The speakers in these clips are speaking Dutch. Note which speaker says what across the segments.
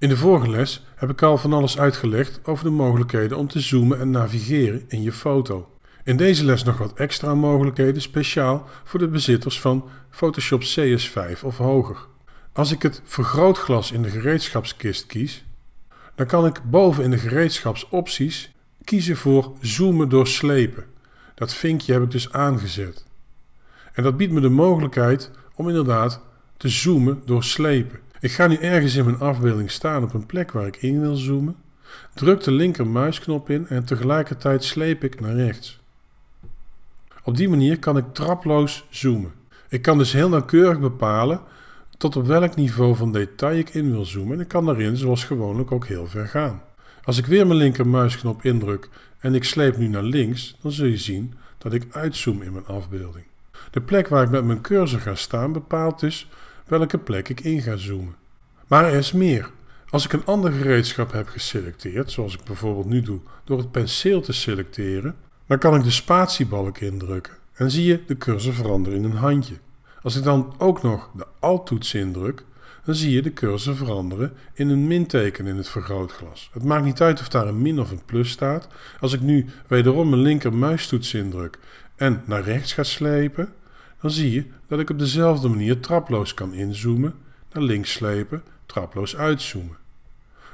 Speaker 1: In de vorige les heb ik al van alles uitgelegd over de mogelijkheden om te zoomen en navigeren in je foto. In deze les nog wat extra mogelijkheden speciaal voor de bezitters van Photoshop CS5 of hoger. Als ik het vergrootglas in de gereedschapskist kies, dan kan ik boven in de gereedschapsopties kiezen voor zoomen door slepen. Dat vinkje heb ik dus aangezet. En dat biedt me de mogelijkheid om inderdaad te zoomen door slepen. Ik ga nu ergens in mijn afbeelding staan op een plek waar ik in wil zoomen, druk de linker muisknop in en tegelijkertijd sleep ik naar rechts. Op die manier kan ik traploos zoomen. Ik kan dus heel nauwkeurig bepalen tot op welk niveau van detail ik in wil zoomen en ik kan daarin zoals gewoonlijk ook heel ver gaan. Als ik weer mijn linker muisknop indruk en ik sleep nu naar links, dan zul je zien dat ik uitzoom in mijn afbeelding. De plek waar ik met mijn cursor ga staan bepaalt dus welke plek ik in ga zoomen. Maar er is meer. Als ik een ander gereedschap heb geselecteerd, zoals ik bijvoorbeeld nu doe door het penseel te selecteren, dan kan ik de spatiebalk indrukken en zie je de cursor veranderen in een handje. Als ik dan ook nog de Alt-toets indruk, dan zie je de cursor veranderen in een minteken in het vergrootglas. Het maakt niet uit of daar een min of een plus staat. Als ik nu wederom mijn linker muistoets indruk en naar rechts ga slepen, dan zie je dat ik op dezelfde manier traploos kan inzoomen, naar links slepen, traploos uitzoomen.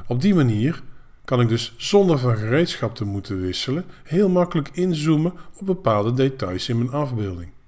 Speaker 1: Op die manier kan ik dus zonder van gereedschap te moeten wisselen heel makkelijk inzoomen op bepaalde details in mijn afbeelding.